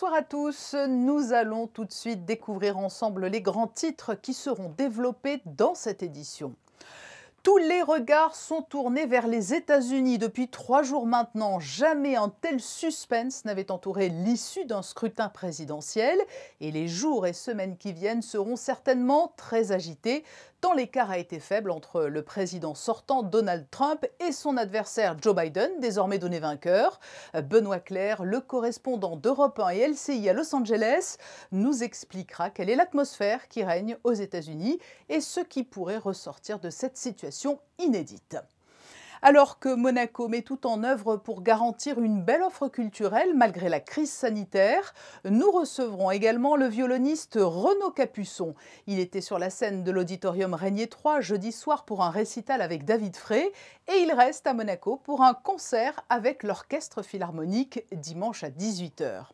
Bonsoir à tous. Nous allons tout de suite découvrir ensemble les grands titres qui seront développés dans cette édition. Tous les regards sont tournés vers les États-Unis depuis trois jours maintenant. Jamais un tel suspense n'avait entouré l'issue d'un scrutin présidentiel et les jours et semaines qui viennent seront certainement très agités, tant l'écart a été faible entre le président sortant Donald Trump et son adversaire Joe Biden, désormais donné vainqueur. Benoît Claire, le correspondant d'Europe 1 et LCI à Los Angeles, nous expliquera quelle est l'atmosphère qui règne aux États-Unis et ce qui pourrait ressortir de cette situation inédite. Alors que Monaco met tout en œuvre pour garantir une belle offre culturelle malgré la crise sanitaire, nous recevrons également le violoniste Renaud Capuçon. Il était sur la scène de l'auditorium Régnier 3 jeudi soir pour un récital avec David Frey et il reste à Monaco pour un concert avec l'orchestre philharmonique dimanche à 18h.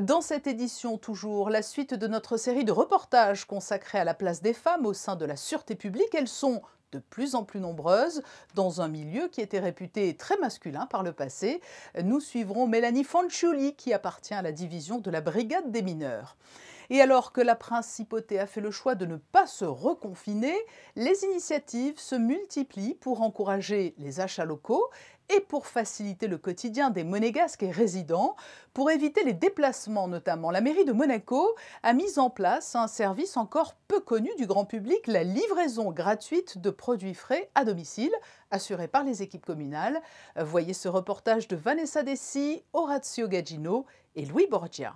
Dans cette édition, toujours, la suite de notre série de reportages consacrés à la place des femmes au sein de la sûreté publique. Elles sont de plus en plus nombreuses dans un milieu qui était réputé très masculin par le passé. Nous suivrons Mélanie Fanciulli qui appartient à la division de la Brigade des mineurs. Et alors que la principauté a fait le choix de ne pas se reconfiner, les initiatives se multiplient pour encourager les achats locaux et pour faciliter le quotidien des monégasques et résidents. Pour éviter les déplacements notamment, la mairie de Monaco a mis en place un service encore peu connu du grand public, la livraison gratuite de produits frais à domicile, assurée par les équipes communales. Voyez ce reportage de Vanessa Dessy, Orazio Gaggino et Louis Borgia.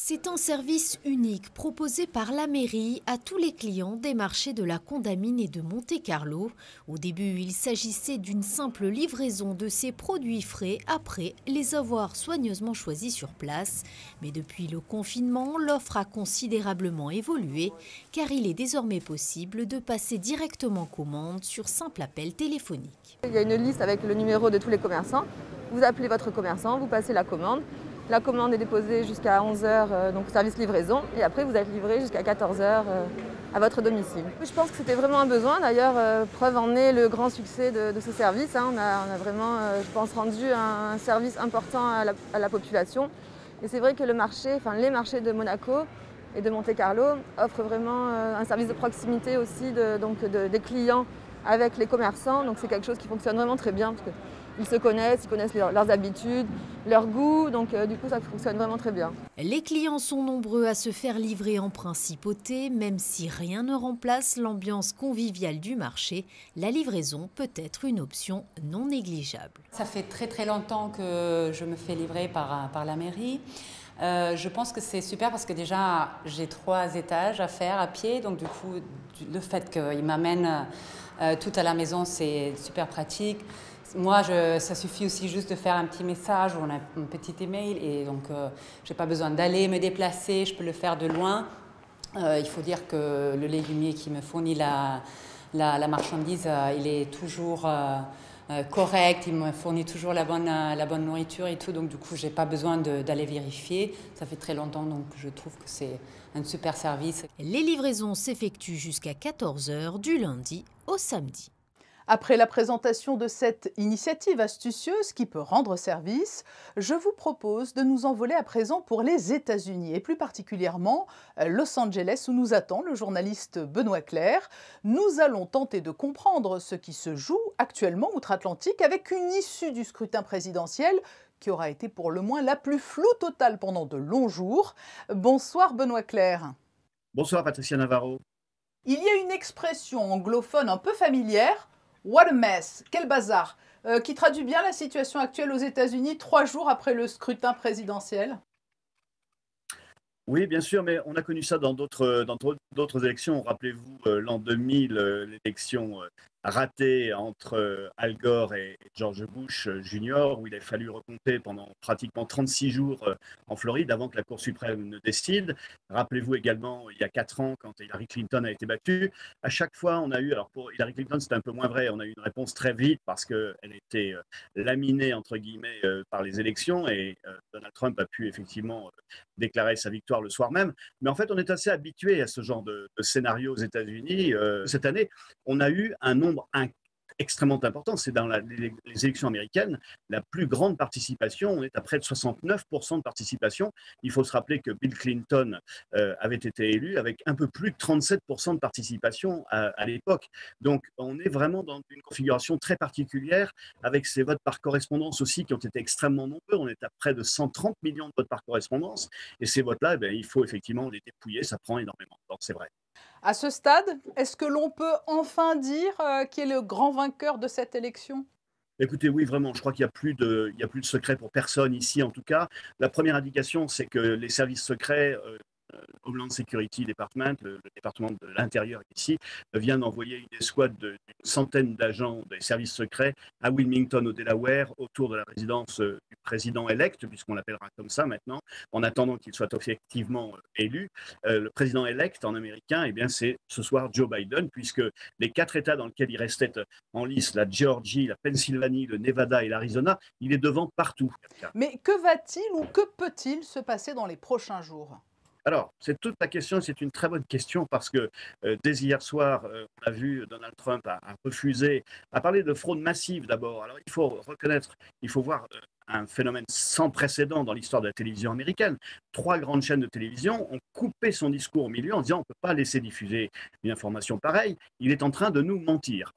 C'est un service unique proposé par la mairie à tous les clients des marchés de la Condamine et de Monte-Carlo. Au début, il s'agissait d'une simple livraison de ces produits frais après les avoir soigneusement choisis sur place. Mais depuis le confinement, l'offre a considérablement évolué car il est désormais possible de passer directement commande sur simple appel téléphonique. Il y a une liste avec le numéro de tous les commerçants. Vous appelez votre commerçant, vous passez la commande la commande est déposée jusqu'à 11h, euh, donc service livraison, et après vous êtes livré jusqu'à 14h euh, à votre domicile. Je pense que c'était vraiment un besoin, d'ailleurs, euh, preuve en est le grand succès de, ce service. Hein. On, a, vraiment, je pense, rendu un, service important à la, population. Et c'est vrai que le marché, enfin, les marchés de Monaco et de Monte-Carlo offrent vraiment un service de proximité aussi donc des clients avec les commerçants. Donc c'est quelque chose qui fonctionne vraiment très bien ils se connaissent, ils connaissent leurs habitudes, leurs goûts, donc euh, du coup ça fonctionne vraiment très bien. Les clients sont nombreux à se faire livrer en principauté, même si rien ne remplace l'ambiance conviviale du marché, la livraison peut être une option non négligeable. Ça fait très très longtemps que je me fais livrer par, par la mairie. Euh, je pense que c'est super parce que déjà j'ai trois étages à faire à pied, donc du coup le fait qu'ils m'amènent euh, tout à la maison c'est super pratique. Moi, ça suffit aussi juste de faire un petit message ou un, petit email, et donc euh, j'ai je n'ai pas besoin d'aller me déplacer, je peux le faire de loin. Euh, il faut dire que le légumier qui me fournit la, la, marchandise, euh, il est toujours correct, il me fournit toujours la bonne, la bonne nourriture et tout, donc du coup, je n'ai pas besoin d'aller vérifier. Ça fait très longtemps, donc je trouve que c'est un super service. Les livraisons s'effectuent jusqu'à 14h du lundi au samedi. Après la présentation de cette initiative astucieuse qui peut rendre service, je vous propose de nous envoler à présent pour les États-Unis et plus particulièrement euh, Los Angeles où nous attend le journaliste Benoît Claire. Nous allons tenter de comprendre ce qui se joue actuellement outre-Atlantique avec une issue du scrutin présidentiel qui aura été pour le moins la plus floue totale pendant de longs jours. Bonsoir Benoît Claire. Bonsoir Patricia Navarro. Il y a une expression anglophone un peu familière, What a mess Quel bazar euh, Qui traduit bien la situation actuelle aux États-Unis trois jours après le scrutin présidentiel oui, bien sûr, mais on a connu ça dans d'autres, euh, dans d'autres élections. Rappelez-vous euh, l'an 2000, l'élection raté entre euh, Al Gore et George Bush euh, Jr., où il a fallu recompter pendant pratiquement 36 jours euh, en Floride avant que la Cour suprême ne décide. Rappelez-vous également, il y a 4 ans, quand Hillary Clinton a été battue, à chaque fois, on a eu, alors pour Hillary Clinton, c'était un peu moins vrai, on a eu une réponse très vite parce qu'elle était laminée, entre guillemets, par les élections et Donald Trump a pu effectivement déclarer sa victoire le soir même. Mais en fait, on est assez habitué à ce genre de, de scénario aux États-Unis. Cette année, on a eu un nombre extrêmement important. C'est dans les, élections américaines la plus grande participation. On est à près de 69% de participation. Il faut se rappeler que Bill Clinton euh, avait été élu avec un peu plus de 37% de participation à, l'époque. Donc on est vraiment dans une configuration très particulière avec ces votes par correspondance aussi qui ont été extrêmement nombreux. On est à près de 130 millions de votes par correspondance. Et ces votes-là, eh il faut effectivement les dépouiller. Ça prend énormément de c'est vrai. À ce stade, est-ce que l'on peut enfin dire euh, qui est le grand vainqueur de cette élection Écoutez, oui, vraiment, je crois qu'il n'y a, plus de, il a plus de secret pour personne ici, en tout cas. La première indication, c'est que les services secrets euh, euh, Homeland Security Department, le, département de l'intérieur ici, euh, vient d'envoyer une escouade d'une centaine d'agents des services secrets à Wilmington, au Delaware, autour de la résidence euh, du président élect, puisqu'on l'appellera comme ça maintenant, en attendant qu'il soit effectivement élu. le président élect en américain, eh bien, c'est ce soir Joe Biden, puisque les quatre États dans lesquels il restait en lice, la Géorgie, la Pennsylvanie, le Nevada et l'Arizona, il est devant partout. Mais que va-t-il ou que peut-il se passer dans les prochains jours alors, c'est toute la question, c'est une très bonne question parce que euh, dès hier soir, euh, on a vu Donald Trump a, refusé, à parler de fraude massive d'abord. Alors, il faut reconnaître, il faut voir euh, un phénomène sans précédent dans l'histoire de la télévision américaine. Trois grandes chaînes de télévision ont coupé son discours au milieu en disant on ne peut pas laisser diffuser une information pareille, il est en train de nous mentir.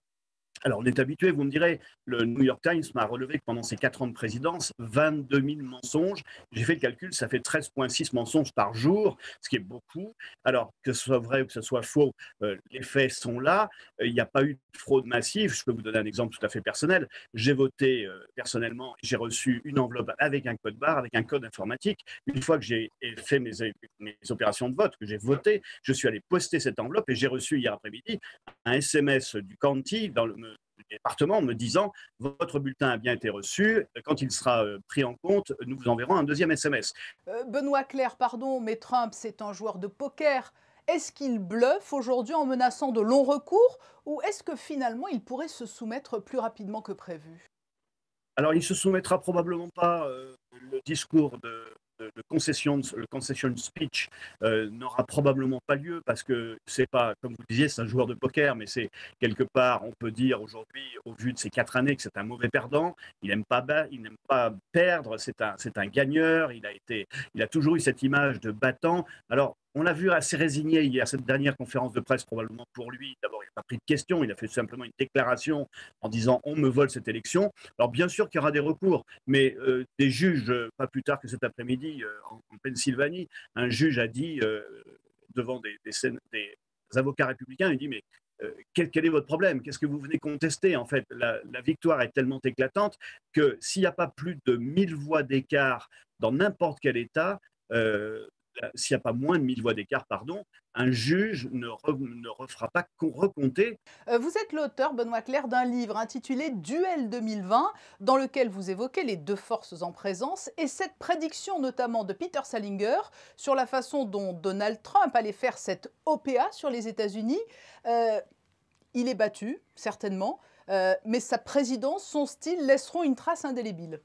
Alors, on est habitué, vous me direz, le New York Times m'a relevé que pendant ses quatre ans de présidence, 22 000 mensonges. J'ai fait le calcul, ça fait 13,6 mensonges par jour, ce qui est beaucoup. Alors, que ce soit vrai ou que ce soit faux, euh, les faits sont là. Euh, il n'y a pas eu de fraude massive. Je peux vous donner un exemple tout à fait personnel. J'ai voté euh, personnellement, j'ai reçu une enveloppe avec un code barre, avec un code informatique. Une fois que j'ai fait mes, opérations de vote, que j'ai voté, je suis allé poster cette enveloppe et j'ai reçu hier après-midi un SMS du Canty dans le département, me disant votre bulletin a bien été reçu. Quand il sera euh, pris en compte, nous vous enverrons un deuxième SMS. Euh, Benoît Claire, pardon, mais Trump, c'est un joueur de poker. Est-ce qu'il bluffe aujourd'hui en menaçant de longs recours ou est-ce que finalement il pourrait se soumettre plus rapidement que prévu Alors il se soumettra probablement pas. Euh, le discours de concession, le concession speech euh, n'aura probablement pas lieu parce que c'est pas, comme vous le disiez, c'est un joueur de poker, mais c'est quelque part, on peut dire aujourd'hui, au vu de ces quatre années, que c'est un mauvais perdant. Il n'aime pas, pas perdre. C'est un, c'est un gagneur. Il a été, il a toujours eu cette image de battant. Alors on l'a vu assez résigné hier, cette dernière conférence de presse, probablement pour lui. D'abord, il n'a pas pris de questions, il a fait simplement une déclaration en disant on me vole cette élection. Alors, bien sûr qu'il y aura des recours, mais euh, des juges, pas plus tard que cet après-midi, euh, en, Pennsylvanie, un juge a dit euh, devant des, avocats républicains, il dit mais quel, est votre problème Qu'est-ce que vous venez contester En fait, la, victoire est tellement éclatante que s'il n'y a pas plus de 1000 voix d'écart dans n'importe quel État, euh, s'il n'y a pas moins de 1000 voix d'écart, pardon, un juge ne, refera pas recompter. Euh, vous êtes l'auteur, Benoît Claire, d'un livre intitulé Duel 2020, dans lequel vous évoquez les deux forces en présence et cette prédiction notamment de Peter Salinger sur la façon dont Donald Trump allait faire cette OPA sur les États-Unis. Euh, il est battu, certainement, mais sa présidence, son style laisseront une trace indélébile.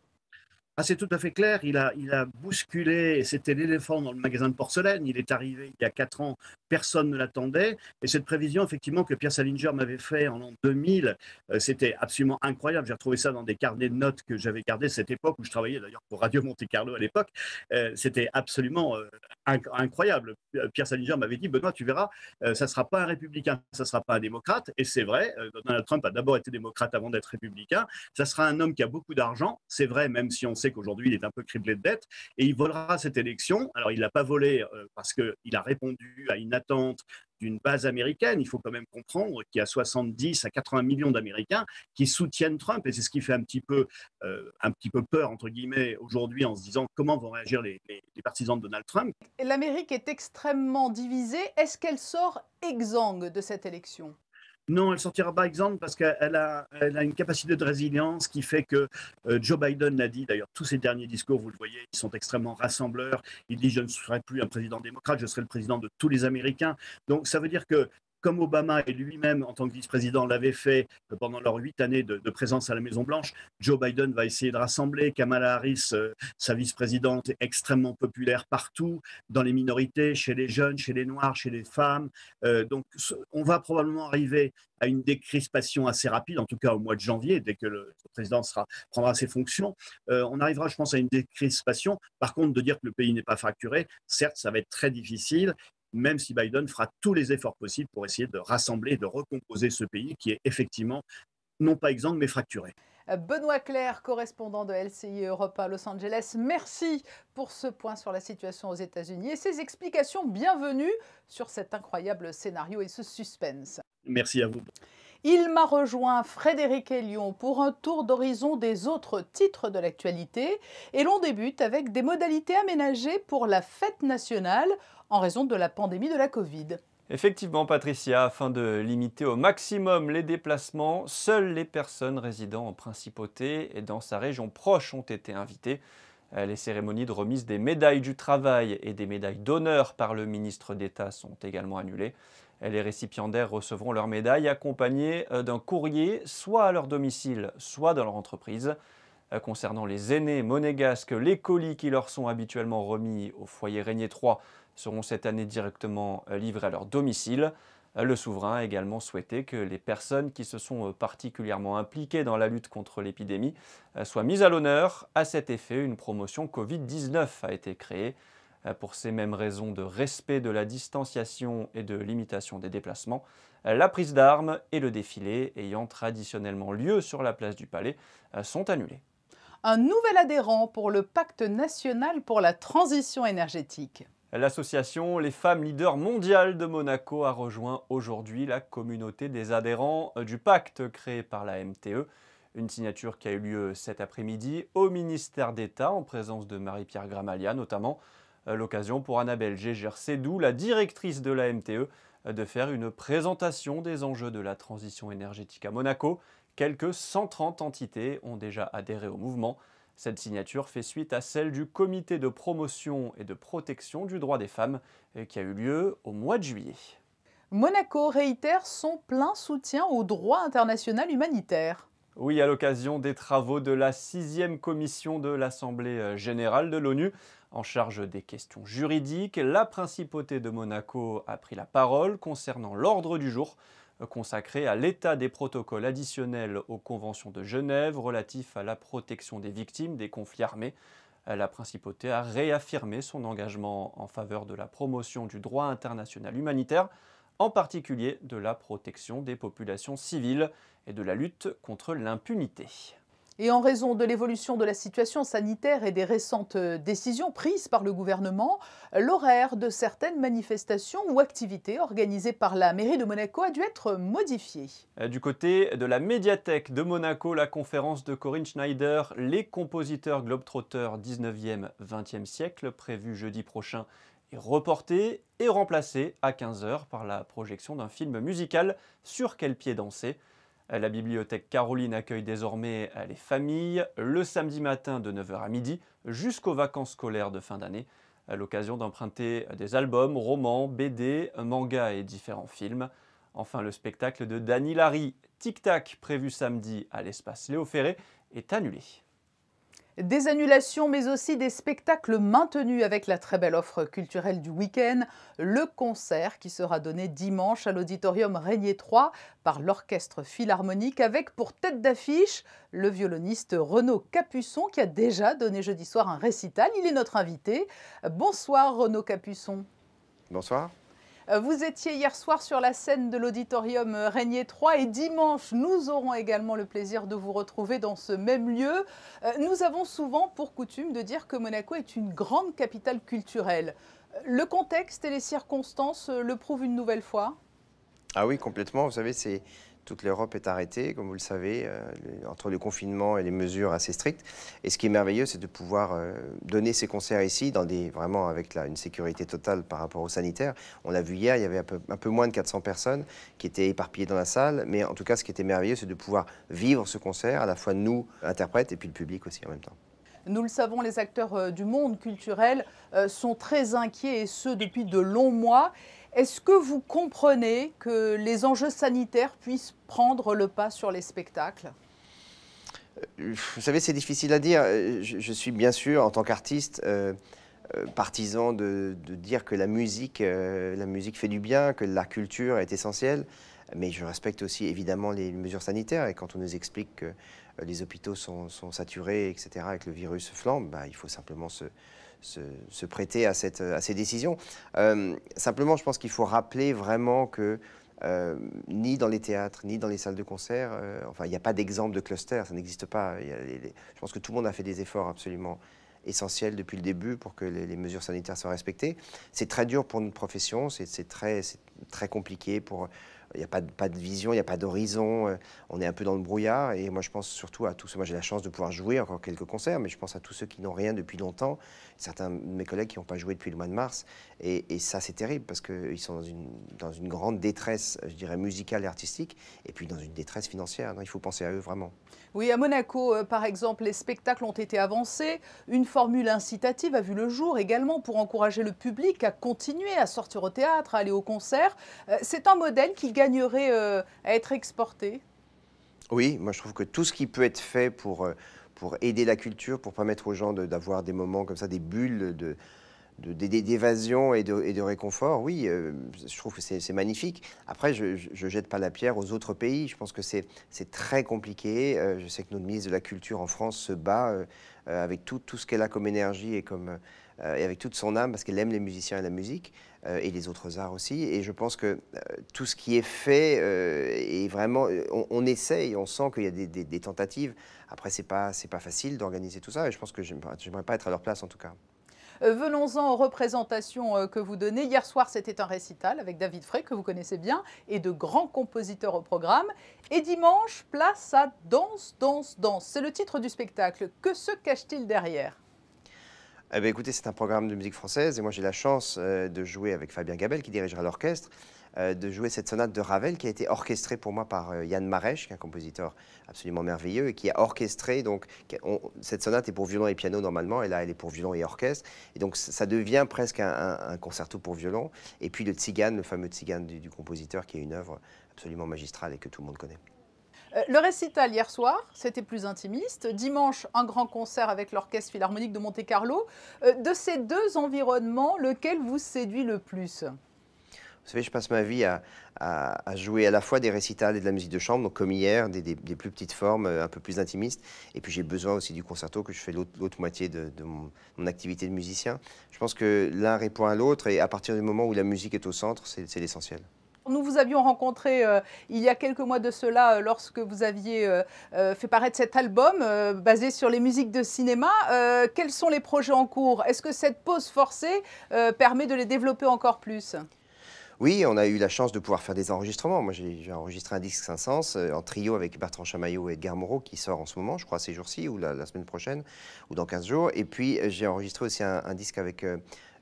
Ah, c'est tout à fait clair. Il a, il a bousculé. C'était l'éléphant dans le magasin de porcelaine. Il est arrivé il y a quatre ans. Personne ne l'attendait. Et cette prévision, effectivement, que Pierre Salinger m'avait fait en l'an 2000, euh, c'était absolument incroyable. J'ai retrouvé ça dans des carnets de notes que j'avais gardés cette époque où je travaillais d'ailleurs pour Radio Monte Carlo à l'époque. Euh, c'était absolument euh, incroyable. Pierre Salinger m'avait dit Benoît, tu verras, ça ne sera pas un républicain, ça ne sera pas un démocrate. Et c'est vrai. Donald Trump a d'abord été démocrate avant d'être républicain. Ça sera un homme qui a beaucoup d'argent. C'est vrai, même si on sait qu'aujourd'hui, il est un peu criblé de dettes, et il volera cette élection. Alors, il ne l'a pas volé euh, parce qu'il a répondu à une attente d'une base américaine. Il faut quand même comprendre qu'il y a 70 à 80 millions d'Américains qui soutiennent Trump et c'est ce qui fait un petit peu, euh, un petit peu peur, entre guillemets, aujourd'hui en se disant comment vont réagir les, les partisans de Donald Trump. L'Amérique est extrêmement divisée. Est-ce qu'elle sort exsangue de cette élection non, elle sortira par exemple parce qu'elle a, une capacité de résilience qui fait que euh, Joe Biden l'a dit, d'ailleurs tous ses derniers discours, vous le voyez, ils sont extrêmement rassembleurs. Il dit, je ne serai plus un président démocrate, je serai le président de tous les Américains. Donc ça veut dire que comme Obama et lui-même en tant que vice-président l'avaient fait euh, pendant leurs huit années de, présence à la Maison-Blanche, Joe Biden va essayer de rassembler Kamala Harris, euh, sa vice-présidente, extrêmement populaire partout, dans les minorités, chez les jeunes, chez les noirs, chez les femmes. Euh, donc on va probablement arriver à une décrispation assez rapide, en tout cas au mois de janvier, dès que le, président prendra ses fonctions. on arrivera, je pense, à une décrispation. Par contre, de dire que le pays n'est pas fracturé, certes, ça va être très difficile même si Biden fera tous les efforts possibles pour essayer de rassembler, de recomposer ce pays qui est effectivement non pas exempt, mais fracturé. Benoît Claire, correspondant de LCI Europe à Los Angeles, merci pour ce point sur la situation aux États-Unis et ses explications bienvenues sur cet incroyable scénario et ce suspense. Merci à vous. Il m'a rejoint Frédéric Elion pour un tour d'horizon des autres titres de l'actualité et l'on débute avec des modalités aménagées pour la fête nationale en raison de la pandémie de la Covid. Effectivement, Patricia, afin de limiter au maximum les déplacements, seules les personnes résidant en principauté et dans sa région proche ont été invitées. Euh, les cérémonies de remise des médailles du travail et des médailles d'honneur par le ministre d'État sont également annulées. Les récipiendaires recevront leur médaille accompagnée euh, d'un courrier, soit à leur domicile, soit dans leur entreprise. Euh, concernant les aînés monégasques, les colis qui leur sont habituellement remis au foyer Régnier 3 seront cette année directement euh, livrés à leur domicile. Le souverain a également souhaité que les personnes qui se sont particulièrement impliquées dans la lutte contre l'épidémie soient mises à l'honneur. À cet effet, une promotion Covid-19 a été créée. Euh, pour ces mêmes raisons de respect de la distanciation et de limitation des déplacements, euh, la prise d'armes et le défilé ayant traditionnellement lieu sur la place du Palais euh, sont annulés un nouvel adhérent pour le Pacte national pour la transition énergétique. L'association Les femmes leaders mondiales de Monaco a rejoint aujourd'hui la communauté des adhérents du pacte créé par la MTE. Une signature qui a eu lieu cet après-midi au ministère d'État en présence de Marie-Pierre Gramalia notamment. Euh, l'occasion pour Annabelle gégère sédou la directrice de la MTE, euh, de faire une présentation des enjeux de la transition énergétique à Monaco. Quelques 130 entités ont déjà adhéré au mouvement. Cette signature fait suite à celle du comité de promotion et de protection du droit des femmes euh, qui a eu lieu au mois de juillet. Monaco réitère son plein soutien au droit international humanitaire. Oui, à l'occasion des travaux de la sixième commission de l'Assemblée générale de l'ONU, en charge des questions juridiques, la principauté de Monaco a pris la parole concernant l'ordre du jour euh, consacré à l'état des protocoles additionnels aux conventions de Genève relatifs à la protection des victimes des conflits armés. Euh, la principauté a réaffirmé son engagement en faveur de la promotion du droit international humanitaire, en particulier de la protection des populations civiles et de la lutte contre l'impunité. Et en raison de l'évolution de la situation sanitaire et des récentes euh, décisions prises par le gouvernement, l'horaire de certaines manifestations ou activités organisées par la mairie de Monaco a dû être modifié. Euh, du côté de la médiathèque de Monaco, la conférence de Corinne Schneider, les compositeurs globetrotters 19e, 20e siècle, prévue jeudi prochain, est reportée et remplacée à 15h par la projection d'un film musical sur quel pied danser. La bibliothèque Caroline accueille désormais euh, les familles le samedi matin de 9h à midi jusqu'aux vacances scolaires de fin d'année, à l'occasion d'emprunter euh, des albums, romans, BD, mangas et différents films. Enfin, le spectacle de Dani Larry, Tic Tac, prévu samedi à l'espace Léo Ferré, est annulé. Des annulations, mais aussi des spectacles maintenus avec la très belle offre culturelle du week-end. Le concert qui sera donné dimanche à l'auditorium Régnier 3 par l'Orchestre Philharmonique avec pour tête d'affiche le violoniste Renaud Capuçon qui a déjà donné jeudi soir un récital. Il est notre invité. Bonsoir Renaud Capuçon. Bonsoir. Euh, vous étiez hier soir sur la scène de l'auditorium euh, Régnier 3 et dimanche, nous aurons également le plaisir de vous retrouver dans ce même lieu. Euh, nous avons souvent pour coutume de dire que Monaco est une grande capitale culturelle. Le contexte et les circonstances le prouvent une nouvelle fois ah oui, complètement. Vous savez, c'est toute l'Europe est arrêtée, comme vous le savez, euh, entre le confinement et les mesures assez strictes. Et ce qui est merveilleux, c'est de pouvoir euh, donner ces concerts ici, dans des, vraiment avec une sécurité totale par rapport au sanitaire. On l'a vu hier, il y avait un peu, un peu, moins de 400 personnes qui étaient éparpillées dans la salle. Mais en tout cas, ce qui était merveilleux, c'est de pouvoir vivre ce concert, à la fois nous, interprètes, et puis le public aussi en même temps. Nous le savons, les acteurs euh, du monde culturel sont très inquiets, et ce, depuis de longs mois. Est-ce que vous comprenez que les enjeux sanitaires puissent prendre le pas sur les spectacles Vous savez, c'est difficile à dire. Je, suis bien sûr, en tant qu'artiste, euh, euh, partisan de, dire que la musique, euh, la musique fait du bien, que la culture est essentielle. Mais je respecte aussi évidemment les mesures sanitaires. Et quand on nous explique que les hôpitaux sont, saturés, etc., avec le virus flambe, bah, il faut simplement se, se, prêter à, cette, à ces décisions. Euh, simplement, je pense qu'il faut rappeler vraiment que euh, ni dans les théâtres, ni dans les salles de concert, euh, enfin, il n'y a pas d'exemple de cluster, ça n'existe pas. Je pense que tout le monde a fait des efforts absolument essentiels depuis le début pour que les, mesures sanitaires soient respectées. C'est très dur pour notre profession, c'est très, très compliqué pour il n'y a pas de, pas de vision, il n'y a pas d'horizon, euh, on est un peu dans le brouillard. Et moi, je pense surtout à tous ceux, moi j'ai la chance de pouvoir jouer encore quelques concerts, mais je pense à tous ceux qui n'ont rien depuis longtemps, certains de mes collègues qui n'ont pas joué depuis le mois de mars. Et, ça, c'est terrible parce qu'ils sont dans une, dans une grande détresse, je dirais, musicale et artistique, et puis dans une détresse financière. il faut penser à eux vraiment. Oui, à Monaco, euh, par exemple, les spectacles ont été avancés. Une formule incitative a vu le jour également pour encourager le public à continuer à sortir au théâtre, à aller au concert. Euh, c'est un modèle qui gagnerait euh, à être exporté Oui, moi je trouve que tout ce qui peut être fait pour, euh, pour aider la culture, pour permettre aux gens d'avoir des moments comme ça, des bulles de d'évasion et, et de, réconfort, oui, euh, je trouve que c'est magnifique. Après, je ne jette pas la pierre aux autres pays. Je pense que c'est très compliqué. je sais que notre ministre de la Culture en France se bat euh, avec tout, tout ce qu'elle a comme énergie et, comme, euh, et avec toute son âme, parce qu'elle aime les musiciens et la musique, euh, et les autres arts aussi. Et je pense que tout ce qui est fait est vraiment. On, essaye, on sent qu'il y a des, tentatives. Après, c'est pas, pas facile d'organiser tout ça, et je pense que j'aimerais pas être à leur place en tout cas. Euh, venons-en aux représentations euh, que vous donnez. Hier soir, c'était un récital avec David Frey, que vous connaissez bien, et de grands compositeurs au programme. Et dimanche, place à Danse, Danse, Danse. C'est le titre du spectacle. Que se cache-t-il derrière eh bien, écoutez, c'est un programme de musique française et moi j'ai la chance euh, de jouer avec Fabien Gabel qui dirigera l'orchestre. Euh, de jouer cette sonate de Ravel qui a été orchestrée pour moi par euh, Yann Maresch, qui est un compositeur absolument merveilleux et qui a orchestré. Donc, cette sonate est pour violon et piano normalement, et là elle est pour violon et orchestre. Et donc ça devient presque un, concerto pour violon. Et puis le tzigane, le fameux tzigane du, du compositeur, qui est une œuvre absolument magistrale et que tout le monde connaît. Euh, le récital hier soir, c'était plus intimiste. Dimanche, un grand concert avec l'Orchestre Philharmonique de Monte-Carlo. De ces deux environnements, lequel vous séduit le plus vous savez, je passe ma vie à, jouer à la fois des récitals et de la musique de chambre, donc comme hier, des, plus petites formes, euh, un peu plus intimistes. Et puis j'ai besoin aussi du concerto que je fais l'autre moitié de, mon, activité de musicien. Je pense que l'un répond à l'autre et à partir du moment où la musique est au centre, c'est l'essentiel. Nous vous avions rencontré euh, il y a quelques mois de cela euh, lorsque vous aviez fait paraître cet album basé sur les musiques de cinéma. quels sont les projets en cours Est-ce que cette pause forcée permet de les développer encore plus oui, on a eu la chance de pouvoir faire des enregistrements. Moi, j'ai enregistré un disque 500 euh, en trio avec Bertrand Chamaillot et Edgar Moreau, qui sort en ce moment, je crois, ces jours-ci, ou la, semaine prochaine, ou dans 15 jours. Et puis, euh, j'ai enregistré aussi un disque avec euh,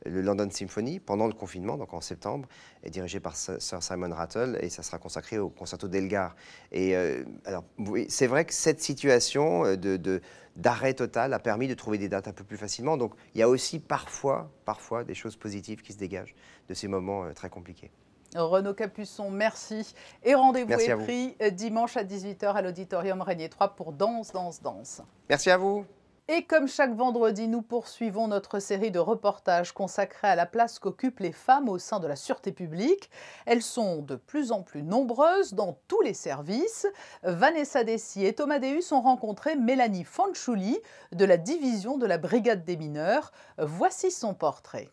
le London Symphony pendant le confinement, donc en septembre, est dirigé par Sir Simon Rattle et ça sera consacré au concerto d'Elgar. Et euh, alors, c'est vrai que cette situation euh, de, d'arrêt total a permis de trouver des dates un peu plus facilement. Donc, il y a aussi parfois, parfois des choses positives qui se dégagent de ces moments euh, très compliqués. Renaud Capuçon, merci. Et rendez-vous est pris dimanche à 18h à l'Auditorium Régnier 3 pour Danse, Danse, Danse. Merci à vous. Et comme chaque vendredi, nous poursuivons notre série de reportages consacrés à la place qu'occupent les femmes au sein de la sûreté publique. Elles sont de plus en plus nombreuses dans tous les services. Vanessa Dessy et Thomas Deus ont rencontré Mélanie Fanchouli de la division de la brigade des mineurs. Voici son portrait.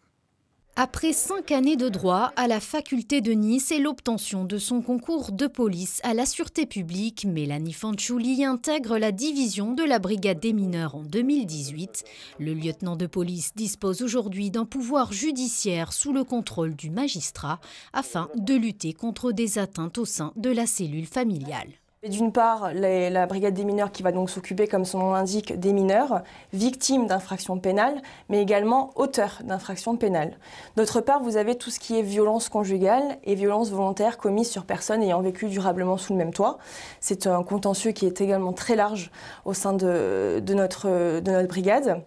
Après cinq années de droit à la faculté de Nice et l'obtention de son concours de police à la sûreté publique, Mélanie Fanchouli intègre la division de la brigade des mineurs en 2018. Le lieutenant de police dispose aujourd'hui d'un pouvoir judiciaire sous le contrôle du magistrat afin de lutter contre des atteintes au sein de la cellule familiale. D'une part, la brigade des mineurs qui va donc s'occuper, comme son nom l'indique, des mineurs, victimes d'infractions pénales, mais également auteurs d'infractions pénales. D'autre part, vous avez tout ce qui est violence conjugale et violence volontaire commise sur personne ayant vécu durablement sous le même toit. C'est un contentieux qui est également très large au sein de, notre, de notre brigade.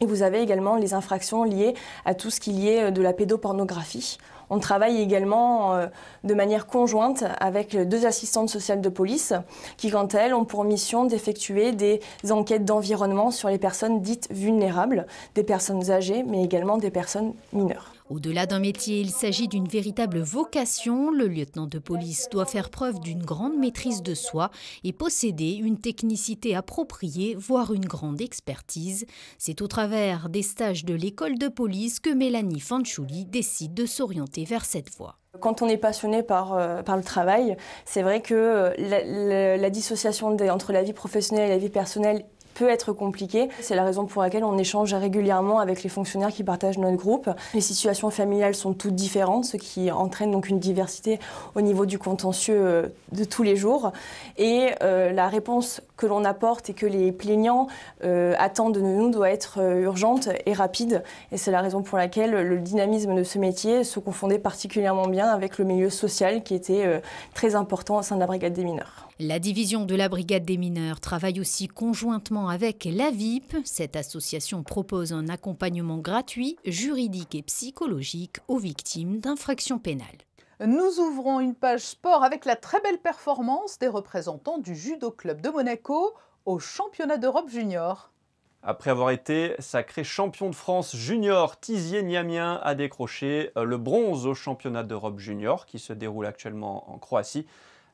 Et vous avez également les infractions liées à tout ce qui est de la pédopornographie. On travaille également euh, de manière conjointe avec deux assistantes sociales de police qui, quant à elles, ont pour mission d'effectuer des enquêtes d'environnement sur les personnes dites vulnérables, des personnes âgées, mais également des personnes mineures. Au-delà d'un métier, il s'agit d'une véritable vocation. Le lieutenant de police doit faire preuve d'une grande maîtrise de soi et posséder une technicité appropriée, voire une grande expertise. C'est au travers des stages de l'école de police que Mélanie Fanchouli décide de s'orienter vers cette voie. Quand on est passionné par, euh, par le travail, c'est vrai que euh, la, dissociation entre la vie professionnelle et la vie personnelle peut être compliqué. C'est la raison pour laquelle on échange régulièrement avec les fonctionnaires qui partagent notre groupe. Les situations familiales sont toutes différentes, ce qui entraîne donc une diversité au niveau du contentieux euh, de tous les jours. Et euh, la réponse que l'on apporte et que les plaignants euh, attendent de nous doit être urgente et rapide. Et c'est la raison pour laquelle le dynamisme de ce métier se confondait particulièrement bien avec le milieu social qui était très important au sein de la brigade des mineurs. La division de la brigade des mineurs travaille aussi conjointement avec la VIP. Cette association propose un accompagnement gratuit, juridique et psychologique aux victimes d'infractions pénales. Nous ouvrons une page sport avec la très belle performance des représentants du Judo Club de Monaco au Championnat d'Europe junior. Après avoir été sacré champion de France junior, Tizier Niamien a décroché euh, le bronze au championnat d'Europe junior qui se déroule actuellement en Croatie.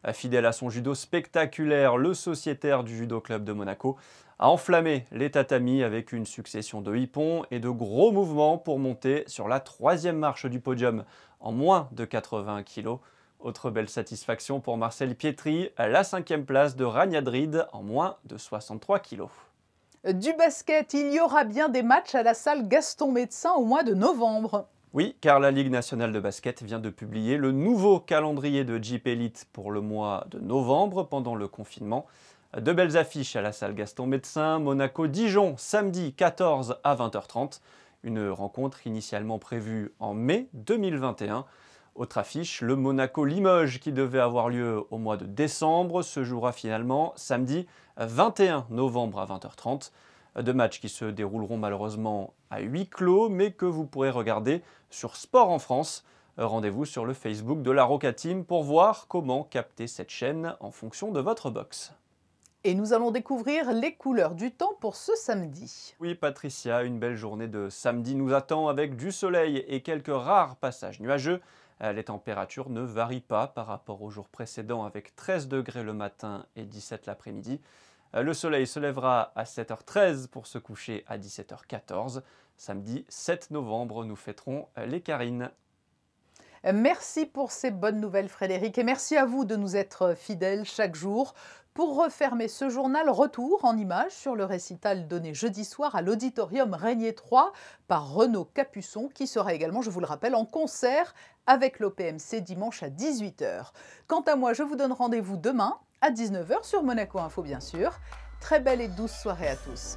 Euh, fidèle à son judo spectaculaire, le sociétaire du Judo Club de Monaco a enflammé les tatamis avec une succession de hippons et de gros mouvements pour monter sur la troisième marche du podium en moins de 80 kg. Autre belle satisfaction pour Marcel Pietri, à la cinquième place de Ragnadrid en moins de 63 kg. Du basket, il y aura bien des matchs à la salle Gaston Médecin au mois de novembre. Oui, car la Ligue nationale de basket vient de publier le nouveau calendrier de Jeep Elite pour le mois de novembre pendant le confinement. De belles affiches à la salle Gaston Médecin, Monaco, Dijon, samedi 14 à 20h30. Une rencontre initialement prévue en mai 2021. Autre affiche, le Monaco-Limoges qui devait avoir lieu au mois de décembre se jouera finalement samedi 21 novembre à 20h30. Deux matchs qui se dérouleront malheureusement à huis clos, mais que vous pourrez regarder sur Sport en France. Rendez-vous sur le Facebook de la Roca Team pour voir comment capter cette chaîne en fonction de votre box. Et nous allons découvrir les couleurs du temps pour ce samedi. Oui Patricia, une belle journée de samedi nous attend avec du soleil et quelques rares passages nuageux. Euh, les températures ne varient pas par rapport au jour précédent avec 13 degrés le matin et 17 l'après-midi. Euh, le soleil se lèvera à 7h13 pour se coucher à 17h14. Samedi 7 novembre, nous fêterons les Carines. Merci pour ces bonnes nouvelles Frédéric et merci à vous de nous être fidèles chaque jour. Pour refermer ce journal, retour en images sur le récital donné jeudi soir à l'auditorium Régnier 3 par Renaud Capuçon, qui sera également, je vous le rappelle, en concert avec l'OPMC dimanche à 18h. Quant à moi, je vous donne rendez-vous demain à 19h sur Monaco Info, bien sûr. Très belle et douce soirée à tous.